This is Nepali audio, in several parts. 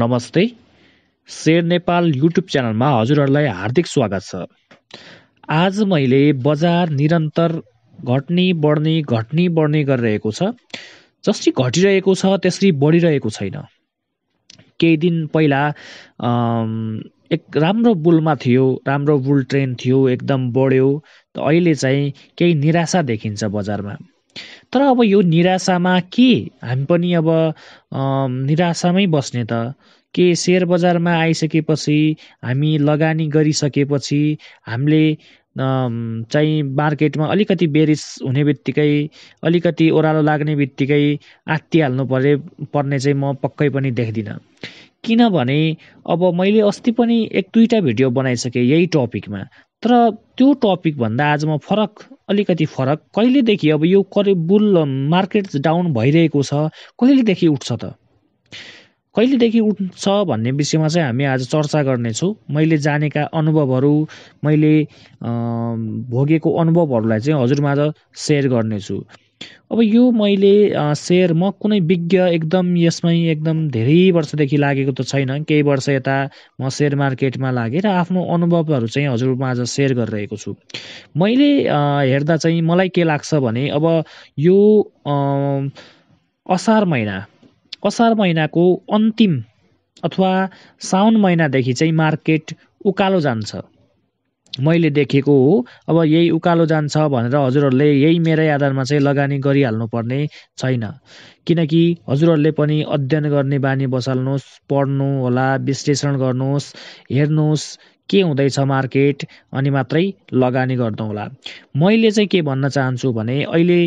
नमस्ते सेयर नेपाल युट्युब च्यानलमा हजुरहरूलाई हार्दिक स्वागत छ आज मैले बजार निरन्तर घट्ने बढ्ने घट्ने बढ्ने गरिरहेको छ जसरी घटिरहेको छ त्यसरी बढिरहेको छैन केही दिन पहिला एक राम्रो बुलमा थियो राम्रो बुल ट्रेन थियो एकदम बढ्यो त अहिले चाहिँ केही निराशा देखिन्छ बजारमा तर अब यो निराशामा के हामी पनि अब निराशामै बस्ने त के सेयर बजारमा आइसकेपछि हामी लगानी गरिसकेपछि हामीले चाहिँ मार्केटमा अलिकति बेरिस हुने बित्तिकै अलिकति ओह्रालो लाग्ने बित्तिकै आत्तिहाल्नु परे पर्ने चाहिँ म पक्कै पनि देख्दिनँ किनभने अब मैले अस्ति पनि एक दुईवटा भिडियो बनाइसकेँ यही टपिकमा तर त्यो टपिकभन्दा आज म फरक अलिकति फरक कहिलेदेखि अब यो करिब बुल मार्केट डाउन भइरहेको छ कहिलेदेखि उठ्छ त कहिलेदेखि उठ्छ भन्ने विषयमा चाहिँ हामी आज चर्चा गर्नेछौँ मैले जानेका अनुभवहरू मैले भोगेको अनुभवहरूलाई चाहिँ हजुरमाझ सेयर गर्नेछु अब यो मैले सेयर म कुनै विज्ञ एकदम यसमै एकदम धेरै वर्षदेखि लागेको त छैन केही वर्ष यता म सेयर मार्केटमा लागेँ र आफ्नो अनुभवहरू चाहिँ हजुरमा आज सेयर गरिरहेको छु मैले हेर्दा चाहिँ मलाई के लाग्छ भने अब यो असार महिना असार महिनाको अन्तिम अथवा साउन महिनादेखि चाहिँ मार्केट उकालो जान्छ मैले देखेको हो अब यही उकालो जान्छ भनेर हजुरहरूले यही मेरै आधारमा चाहिँ लगानी गरिहाल्नुपर्ने छैन किनकि हजुरहरूले पनि अध्ययन गर्ने बानी बसाल्नुहोस् पढ्नु होला विश्लेषण गर्नुहोस् हेर्नुहोस् के हुँदैछ मार्केट अनि मात्रै लगानी गर्दौँला मैले चाहिँ के भन्न चाहन्छु भने अहिले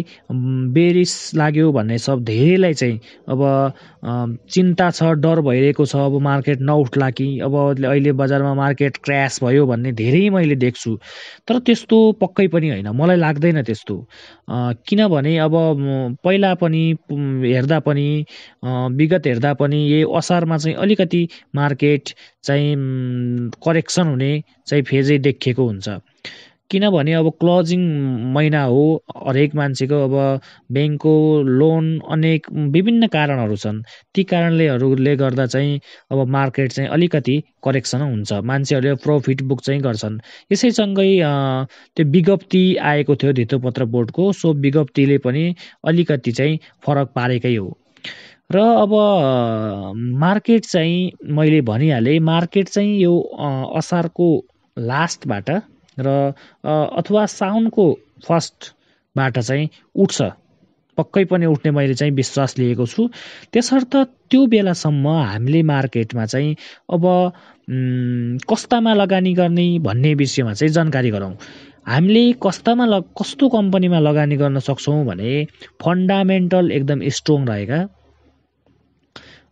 बेरिस लाग्यो भन्ने सब धेरैलाई चाहिँ अब चिन्ता छ डर भइरहेको छ अब मार्केट नउठला कि अब अहिले बजारमा मार्केट क्र्यास भयो भन्ने धेरै मैले देख्छु तर त्यस्तो पक्कै पनि होइन मलाई लाग्दैन त्यस्तो किनभने अब पहिला पनि हेर्दा पनि विगत हेर्दा पनि यही असारमा चाहिँ अलिकति मार्केट चाहिँ करेक्सन हुने चाहिँ फेजै देखिएको हुन्छ किनभने अब क्लोजिङ महिना हो हरेक मान्छेको अब ब्याङ्कको लोन अनेक विभिन्न कारणहरू छन् ती कारणलेहरूले गर्दा चाहिँ अब मार्केट चाहिँ अलिकति करेक्सन हुन्छ मान्छेहरूले प्रफिट बुक चाहिँ गर्छन् यसैसँगै त्यो विज्ञप्ति आएको थियो धितोपत्र बोर्डको सो विज्ञप्तिले पनि अलिकति चाहिँ फरक पारेकै हो र अब मार्केट चाहिँ मैले भनिहालेँ मार्केट चाहिँ यो असारको लास्टबाट र अथवा साउनको फर्स्टबाट चाहिँ उठ्छ पक्कै पनि उठ्ने मैले चाहिँ विश्वास लिएको छु त्यसर्थ त्यो बेलासम्म हामीले मार्केटमा चाहिँ अब कस्तामा लगानी गर्ने भन्ने विषयमा चाहिँ जानकारी गरौँ हामीले कस्तामा ल कस्तो कम्पनीमा लगानी गर्न सक्छौँ भने फन्डामेन्टल एकदम स्ट्रङ रहेका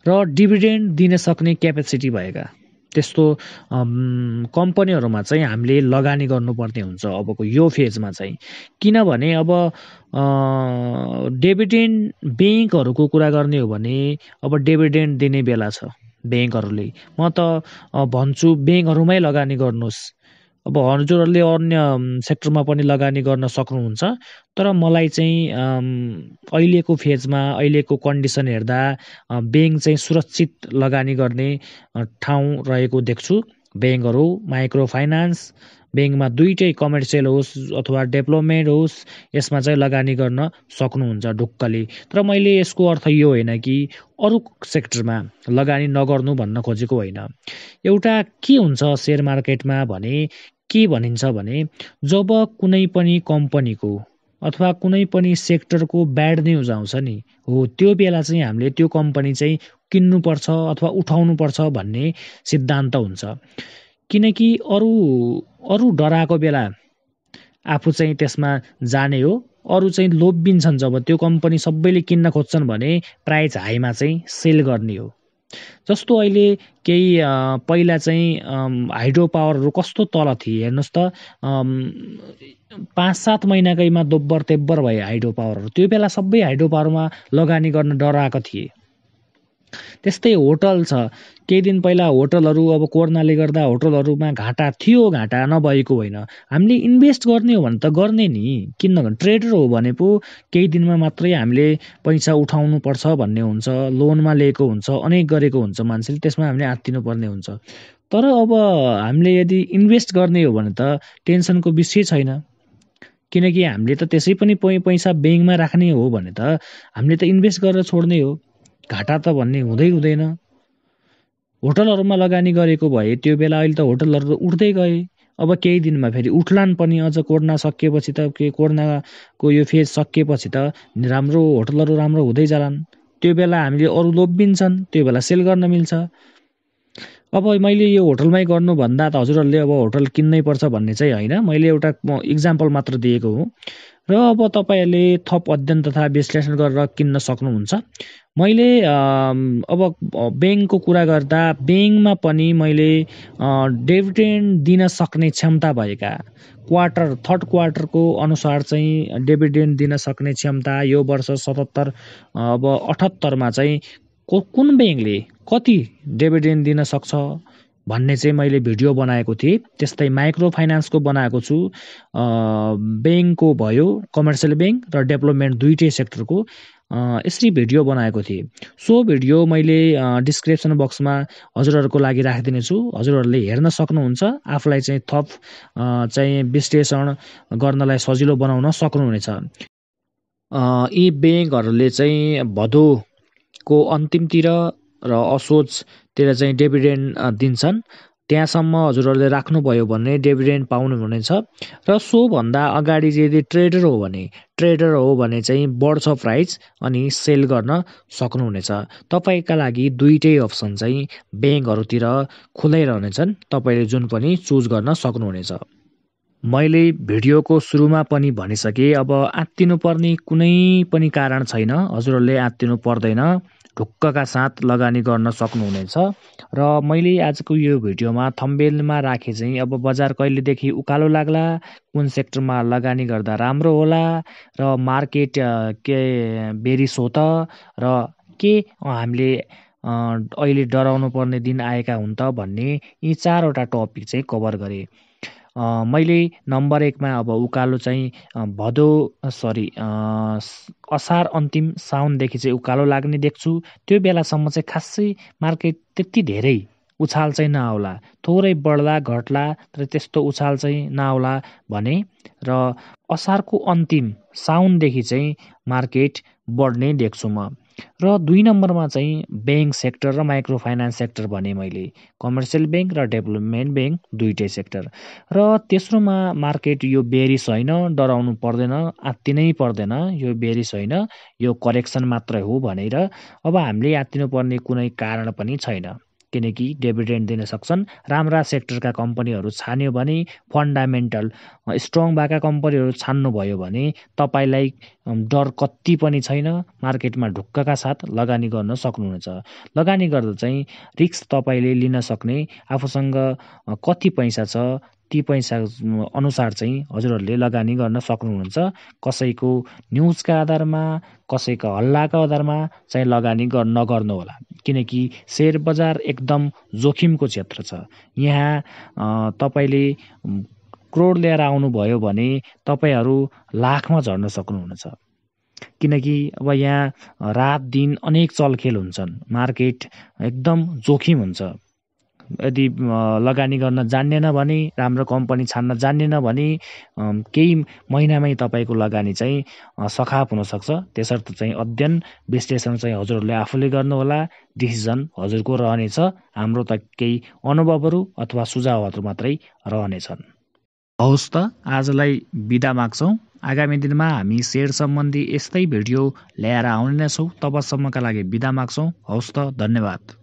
र डिभिडेन्ड दिन सक्ने क्यापेसिटी भएका त्यस्तो कम्पनीहरूमा चाहिँ हामीले लगानी गर्नुपर्ने हुन्छ अबको यो फेजमा चाहिँ किनभने अब डेभिडेन्ड ब्याङ्कहरूको कुरा गर्ने हो भने अब डेभिडेन्ड दिने बेला छ ब्याङ्कहरूले म त भन्छु ब्याङ्कहरूमै लगानी गर्नुहोस् अब हजुरहरूले अन्य सेक्टरमा पनि लगानी गर्न सक्नुहुन्छ तर मलाई चाहिँ अहिलेको फेजमा अहिलेको कन्डिसन हेर्दा ब्याङ्क चाहिँ सुरक्षित लगानी गर्ने ठाउँ रहेको देख्छु ब्याङ्कहरू माइक्रो फाइनेन्स ब्याङ्कमा दुइटै कमर्सियल होस् अथवा डेभलपमेन्ट होस् यसमा चाहिँ लगानी गर्न सक्नुहुन्छ ढुक्कले तर मैले यसको अर्थ यो होइन कि अरू सेक्टरमा लगानी नगर्नु भन्न खोजेको होइन एउटा के हुन्छ सेयर मार्केटमा भने के भनिन्छ भने जब कुनै पनि कम्पनीको अथवा कुनै पनि सेक्टरको ब्याड न्युज आउँछ नि हो त्यो बेला चाहिँ हामीले त्यो कम्पनी चाहिँ किन्नुपर्छ अथवा उठाउनुपर्छ भन्ने सिद्धान्त हुन्छ किनकि अरू अरू डराएको बेला आफू चाहिँ त्यसमा जाने हो अरू चाहिँ लोभिन्छन् जब त्यो कम्पनी सबैले किन्न खोज्छन् भने प्राइज हाईमा चाहिँ सेल गर्ने हो जस्तो अहिले केही पहिला चाहिँ हाइड्रो पावरहरू कस्तो तल थिए हेर्नुहोस् त पाँच सात महिनाकैमा दोब्बर तेब्बर भयो हाइड्रो पावरहरू त्यो बेला सबै हाइड्रो पावरमा लगानी गर्न डराएको थिए त्यस्तै होटल छ केही दिन पहिला होटलहरू अब कोरोनाले गर्दा होटलहरूमा घाटा थियो घाटा नभएको होइन हामीले इन्भेस्ट गर्ने हो भने त गर्ने नि किनभने ट्रेडर हो भने पो केही दिनमा मात्रै हामीले पैसा उठाउनु पर्छ भन्ने हुन्छ लोनमा लिएको हुन्छ अनेक गरेको हुन्छ मान्छेले त्यसमा हामीले हात आत्तिनुपर्ने हुन्छ तर अब हामीले यदि इन्भेस्ट गर्ने हो भने त टेन्सनको विषय छैन किनकि हामीले त त्यसै पनि पैसा ब्याङ्कमा राख्ने हो भने त हामीले त इन्भेस्ट गरेर छोड्ने हो घाटा त भन्ने हुँदै हुँदैन होटलहरूमा लगानी गरेको भए त्यो बेला अहिले त होटलहरू उठ्दै गए अब केही दिनमा फेरि उठ्लान् पनि अझ कोरोना सकिएपछि त के कोरोनाको यो फेज सकिएपछि त राम्रो होटलहरू राम्रो हुँदै जालान् त्यो बेला हामीले अरू लोभिन्छन् त्यो बेला सेल गर्न मिल्छ अब मैले यो होटलमै गर्नुभन्दा त हजुरहरूले अब होटल किन्नै पर्छ भन्ने चाहिँ होइन मैले एउटा इक्जाम्पल मात्र दिएको हो र अब तपाईँहरूले थप अध्ययन तथा विश्लेषण गरेर किन्न सक्नुहुन्छ मैले अब ब्याङ्कको कुरा गर्दा ब्याङ्कमा पनि मैले डेभिडेन्ड दिन सक्ने क्षमता भएका क्वार्टर थर्ड क्वार्टरको अनुसार चाहिँ डेभिडेन्ड दिन सक्ने क्षमता यो वर्ष सतहत्तर अब अठहत्तरमा चाहिँ को कुन ब्याङ्कले कति डेभिडेन्ड दिन सक्छ भन्ने चाहिँ मैले भिडियो बनाएको थिएँ त्यस्तै माइक्रो फाइनेन्सको बनाएको छु ब्याङ्कको भयो कमर्सियल ब्याङ्क र डेभलपमेन्ट दुइटै सेक्टरको यसरी भिडियो बनाएको थिएँ सो भिडियो मैले डिस्क्रिप्सन बक्समा हजुरहरूको लागि राखिदिनेछु हजुरहरूले हेर्न सक्नुहुन्छ आफूलाई चाहिँ थप चाहिँ विश्लेषण गर्नलाई सजिलो बनाउन सक्नुहुनेछ यी ब्याङ्कहरूले चाहिँ भदौ को अन्तिमतिर र असोजतिर चाहिँ डिभिडेन्ड दिन्छन् त्यहाँसम्म हजुरहरूले राख्नुभयो भने डेभिडेन्ट पाउनुहुनेछ र सोभन्दा अगाडि यदि ट्रेडर हो भने ट्रेडर हो भने चाहिँ बढ्छ प्राइस अनि सेल गर्न सक्नुहुनेछ तपाईँका लागि दुइटै अप्सन चाहिँ ब्याङ्कहरूतिर खुलै रहनेछन् तपाईँले जुन पनि चुज गर्न सक्नुहुनेछ मैले भिडियोको सुरुमा पनि भनिसकेँ अब आत्तिनुपर्ने कुनै पनि कारण छैन हजुरहरूले आत्तिनु पर्दैन ढुक्कका साथ लगानी गर्न सक्नुहुनेछ र मैले आजको यो भिडियोमा थम्बेलमा राखेँ चाहिँ अब बजार कहिलेदेखि उकालो लाग्ला कुन सेक्टरमा लगानी गर्दा राम्रो होला र मार्केट के बेरिस हो त र के हामीले अहिले डराउनु पर्ने दिन आएका हुन् त भन्ने यी चारवटा टपिक चाहिँ कभर गरेँ मैले नम्बर एकमा अब उकालो चाहिँ भदौ सरी असार अन्तिम साउनदेखि चाहिँ उकालो लाग्ने देख्छु त्यो बेलासम्म चाहिँ खासै मार्केट त्यति धेरै उछाल चाहिँ नआउला थोरै बढ्ला घट्ला तर त्यस्तो उछाल चाहिँ नआउला भने र असारको अन्तिम साउनदेखि चाहिँ मार्केट बढ्ने देख्छु म र दुई नम्बरमा चाहिँ ब्याङ्क सेक्टर र माइक्रो फाइनेन्स सेक्टर भने मैले कमर्सियल ब्याङ्क र डेभलपमेन्ट ब्याङ्क दुइटै सेक्टर र तेस्रोमा मार्केट यो बेरिस होइन डराउनु पर्दैन आत्तिनै पर्दैन यो बेरिस होइन यो करेक्सन मात्रै हो भनेर अब हामीले आत्तिनुपर्ने कुनै कारण पनि छैन किनकि डेभिडेन्ट दिन सक्छन् राम्रा सेक्टरका कम्पनीहरू छान्यो भने फन्डामेन्टल स्ट्रङ भएका कम्पनीहरू छान्नुभयो भने तपाईँलाई डर कति पनि छैन मार्केटमा ढुक्कका साथ लगानी गर्न सक्नुहुनेछ लगानी गर्दा चाहिँ रिक्स तपाईँले लिन सक्ने आफूसँग कति पैसा छ ती पैसा अनुसार चाहिँ हजुरहरूले लगानी गर्न सक्नुहुन्छ कसैको न्युजका आधारमा कसैको हल्लाका आधारमा चाहिँ लगानी गर् नगर्नुहोला किनकि सेयर बजार एकदम जोखिमको क्षेत्र छ यहाँ तपाईँले करोड ल्याएर आउनुभयो भने तपाईँहरू लाखमा झर्न सक्नुहुनेछ किनकि अब यहाँ रात दिन अनेक चलखेल हुन्छन् मार्केट एकदम जोखिम हुन्छ यदि लगानी गर्न जान्नेन भने राम्रो कम्पनी छान्न जान्नेन भने केही महिनामै तपाईँको लगानी चाहिँ सखाप हुनसक्छ त्यसर्थ चाहिँ अध्ययन विश्लेषण चाहिँ हजुरहरूले आफूले गर्नुहोला डिसिजन हजुरको रहनेछ हाम्रो त केही अनुभवहरू अथवा सुझावहरू मात्रै रहनेछन् हवस् त आजलाई बिदा माग्छौँ आगामी दिनमा हामी सेयर सम्बन्धी यस्तै भिडियो ल्याएर आउने नै छौँ तबसम्मका लागि बिदा माग्छौँ हवस् त धन्यवाद